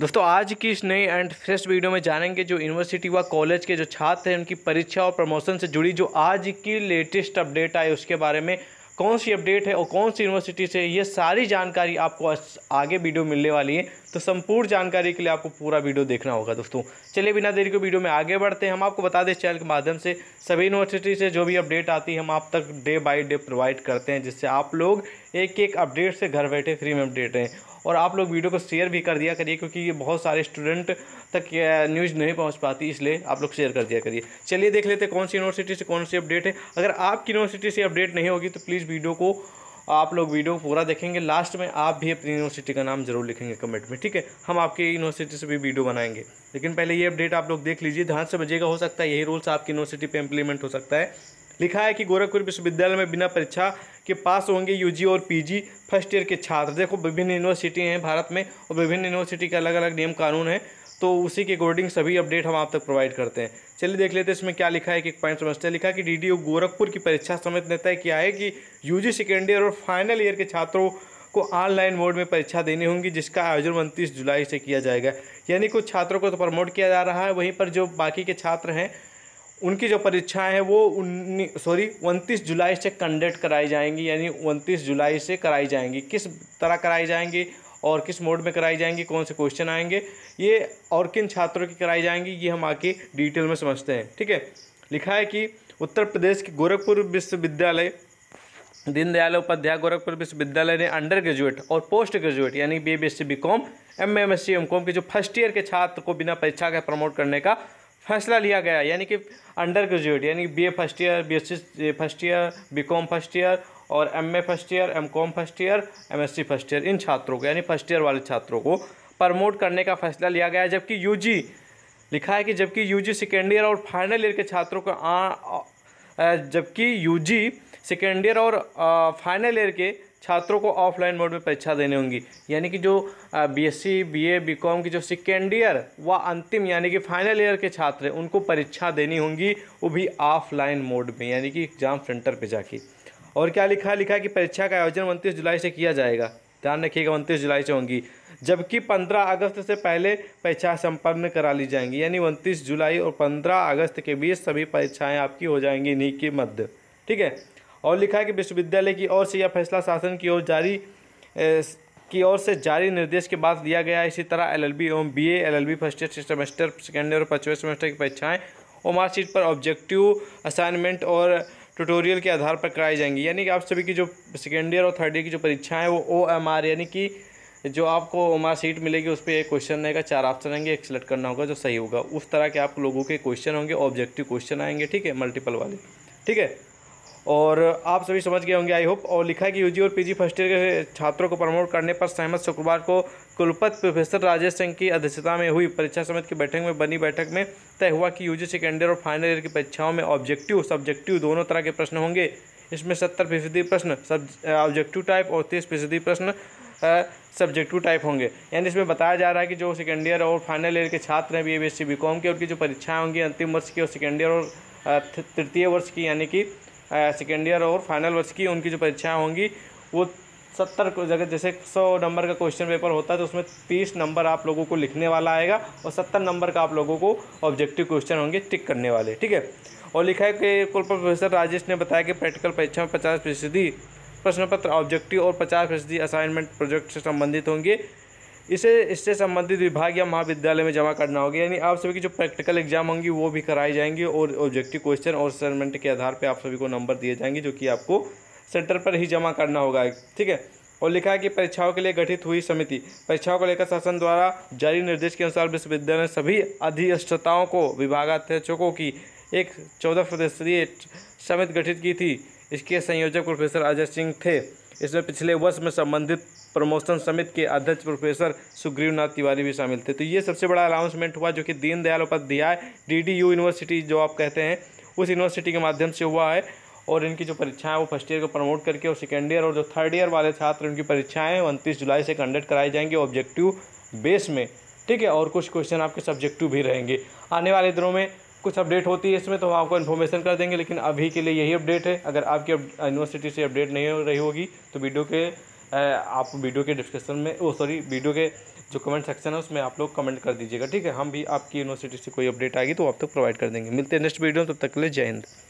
दोस्तों आज की इस नई एंड फ्रेश वीडियो में जानेंगे जो यूनिवर्सिटी व कॉलेज के जो छात्र हैं उनकी परीक्षा और प्रमोशन से जुड़ी जो आज की लेटेस्ट अपडेट आई उसके बारे में कौन सी अपडेट है और कौन सी यूनिवर्सिटी से ये सारी जानकारी आपको आगे वीडियो मिलने वाली है तो संपूर्ण जानकारी के लिए आपको पूरा वीडियो देखना होगा दोस्तों चलिए बिना देरी के वीडियो में आगे बढ़ते हैं हम आपको बता दें इस चैनल के माध्यम से सभी यूनिवर्सिटी से जो भी अपडेट आती है हम आप तक डे बाई डे प्रोवाइड करते हैं जिससे आप लोग एक एक अपडेट से घर बैठे फ्री में अपडेट रहें और आप लोग वीडियो को शेयर भी कर दिया करिए क्योंकि ये बहुत सारे स्टूडेंट तक न्यूज़ नहीं पहुंच पाती इसलिए आप लोग शेयर कर दिया करिए चलिए देख लेते कौन सी यूनिवर्सिटी से कौन सी अपडेट है अगर आपकी यूनिवर्सिटी से अपडेट नहीं होगी तो प्लीज़ वीडियो को आप लोग वीडियो पूरा देखेंगे लास्ट में आप भी अपनी यूनिवर्सिटी का नाम जरूर लिखेंगे कमेंट में ठीक है हम आपके यूनिवर्सिटी से भी वीडियो बनाएंगे लेकिन पहले ये अपडेट आप लोग देख लीजिए ध्यान से बजेगा हो सकता है यही रूल्स आपकी यूनिवर्सिटी पे इंप्लीमेंट हो सकता है लिखा है कि गोरखपुर विश्वविद्यालय में बिना परीक्षा के पास होंगे यूजी और पीजी फर्स्ट ईयर के छात्र देखो विभिन्न यूनिवर्सिटी हैं भारत में और विभिन्न यूनिवर्सिटी के अलग अलग नियम कानून हैं तो उसी के अकॉर्डिंग सभी अपडेट हम आप तक प्रोवाइड करते हैं चलिए देख लेते हैं इसमें क्या लिखा है कि एक पॉइंट समझते हैं लिखा कि डी गोरखपुर की परीक्षा समिति ने तय किया है कि यू सेकेंड ईयर और फाइनल ईयर के छात्रों को ऑनलाइन मोड में परीक्षा देनी होंगी जिसका आयोजन उनतीस जुलाई से किया जाएगा यानी कुछ छात्रों को तो प्रमोट किया जा रहा है वहीं पर जो बाकी के छात्र हैं उनकी जो परीक्षाएं हैं वो उन्नीस सॉरी उनतीस जुलाई से कंडक्ट कराई जाएंगी यानी उनतीस जुलाई से कराई जाएंगी किस तरह कराई जाएंगी और किस मोड में कराई जाएंगी कौन से क्वेश्चन आएंगे ये और किन छात्रों की कराई जाएंगी ये हम आके डिटेल में समझते हैं ठीक है लिखा है कि उत्तर प्रदेश के गोरखपुर विश्वविद्यालय दीनदयाल उपाध्याय गोरखपुर विश्वविद्यालय ने अंडर ग्रेजुएट और पोस्ट ग्रेजुएट यानी B B S C B com M M S C M com के जो फर्स्ट ईयर के छात्र को बिना परीक्षा के प्रमोट करने का फैसला लिया गया यानी कि अंडर ग्रेजुएट यानी कि B A first year B S C first year B com first year और M A first year M com first year M S C first year इन छात्रों को यानी फर्स्ट ईयर वाले छात्रों को प्रमोट करने का फैसला लिया गया है जबकि यू जी लिखा है कि जबकि यू जी सेकेंड ईयर और फाइनल ईयर के छात्रों को जबकि यू जी सेकेंड ईयर और फाइनल ईयर के छात्रों को ऑफलाइन मोड में परीक्षा देनी होंगी यानी कि जो बीएससी बीए बीकॉम की जो सेकेंड ईयर व अंतिम यानी कि फाइनल ईयर के छात्र हैं उनको परीक्षा देनी होंगी वो भी ऑफलाइन मोड में यानी कि एग्ज़ाम सेंटर पर जाके और क्या लिखा है लिखा है कि परीक्षा का आयोजन उनतीस जुलाई से किया जाएगा ध्यान रखिएगा उनतीस जुलाई से होंगी जबकि 15 अगस्त से पहले परीक्षा संपन्न करा ली जाएंगी यानी उनतीस जुलाई और 15 अगस्त के बीच सभी परीक्षाएं आपकी हो जाएंगी इन्हीं के मध्य ठीक है और लिखा है कि विश्वविद्यालय की ओर से यह फैसला शासन की ओर जारी की ओर से जारी निर्देश के बाद दिया गया इसी तरह एलएलबी एवं BA LLB first year semester second year और पचवें सेमेस्टर की परीक्षाएँ और मार्कशीट पर ऑब्जेक्टिव असाइनमेंट और ट्यूटोरियल के आधार पर कराई जाएंगी यानी कि आप सभी की जो सेकेंड ईयर और थर्ड ईयर की जो परीक्षाएँ हैं वो ओ एम आर यानी कि जो आपको मार्क सीट मिलेगी उस पर एक क्वेश्चन रहेगा चार ऑप्शन रहेंगे एक सेलेक्ट करना होगा जो सही होगा उस तरह के आप लोगों के क्वेश्चन होंगे ऑब्जेक्टिव क्वेश्चन आएंगे ठीक है मल्टीपल वाले ठीक है और आप सभी समझ गए होंगे आई होप और लिखा है कि यूजी और पीजी फर्स्ट ईयर के छात्रों को प्रमोट करने पर सहमत शुक्रवार को कुलपति प्रोफेसर राजेश सिंह की अध्यक्षता में हुई परीक्षा समिति की बैठक में बनी बैठक में तय हुआ कि यूजी सेकेंड ईयर और फाइनल ईयर की परीक्षाओं में ऑब्जेक्टिव सब्जेक्टिव दोनों तरह के प्रश्न होंगे इसमें सत्तर फीसदी प्रश्न ऑब्जेक्टिव टाइप और तीस फीसदी प्रश्न सब्जेक्टिव टाइप होंगे यानी इसमें बताया जा रहा है कि जो सेकेंड ईयर और फाइनल ईयर के छात्र हैं B A B S C B com की उनकी जो परीक्षाएँ होंगी अंतिम वर्ष की और सेकेंड ईयर और तृतीय वर्ष की यानी कि सेकेंड ईयर और फाइनल वर्ष की उनकी जो परीक्षाएँ होंगी वो सत्तर जगह जैसे सौ नंबर का क्वेश्चन पेपर होता है तो उसमें तीस नंबर आप लोगों को लिखने वाला आएगा और सत्तर नंबर का आप लोगों को ऑब्जेक्टिव क्वेश्चन होंगे टिक करने वाले ठीक है और लिखा है कि कुल प्रोफेसर राजेश ने बताया कि प्रैक्टिकल परीक्षा में पचास फीसदी प्रश्न पत्र ऑब्जेक्टिव और पचास फीसदी असाइनमेंट प्रोजेक्ट से संबंधित होंगे इसे इससे संबंधित विभाग या महाविद्यालय में जमा करना होगा यानी आप सभी की जो प्रैक्टिकल एग्जाम होंगी वो भी कराई जाएंगी और ऑब्जेक्टिव क्वेश्चन और असाइनमेंट के आधार पर आप सभी को नंबर दिए जाएंगे जो कि आपको सेंटर पर ही जमा करना होगा ठीक है और लिखा है कि परीक्षाओं के लिए गठित हुई समिति परीक्षाओं को लेकर शासन द्वारा जारी निर्देश के अनुसार विश्वविद्यालय सभी अधिष्ठताओं को विभागाध्यक्षों की एक चौदह सदस्यीय समिति गठित की थी इसके संयोजक प्रोफेसर अजय सिंह थे इसमें पिछले वर्ष में संबंधित प्रमोशन समिति के अध्यक्ष प्रोफेसर सुग्रीवनाथ तिवारी भी शामिल थे तो ये सबसे बड़ा अनाउंसमेंट हुआ जो कि Deendayal Upadhyay D D U university जो आप कहते हैं उस यूनिवर्सिटी के माध्यम से हुआ है और इनकी जो परीक्षाएं वो फर्स्ट ईयर को प्रमोट करके और सेकेंड ईयर और जो थर्ड ईयर वाले छात्र उनकी परीक्षाएं उनतीस जुलाई से कंडक्ट कराई जाएंगी ऑब्जेक्टिव बेस में ठीक है और कुछ क्वेश्चन आपके सब्जेक्टिव भी रहेंगे आने वाले दिनों में कुछ अपडेट होती है इसमें तो हम आपको इन्फॉर्मेशन कर देंगे लेकिन अभी के लिए यही अपडेट है अगर आपकी यूनिवर्सिटी से अपडेट नहीं हो रही होगी तो वीडियो के आप वीडियो के डिस्क्रिप्शन में ओ सॉरी वीडियो के जो कमेंट सेक्शन है उसमें आप लोग कमेंट कर दीजिएगा ठीक है हम भी आपकी यूनिवर्सिटी से कोई अपडेट आएगी तो आप तक प्रोवाइड कर देंगे मिलते हैं नेक्स्ट वीडियो में तब तक के लिए जय हिंद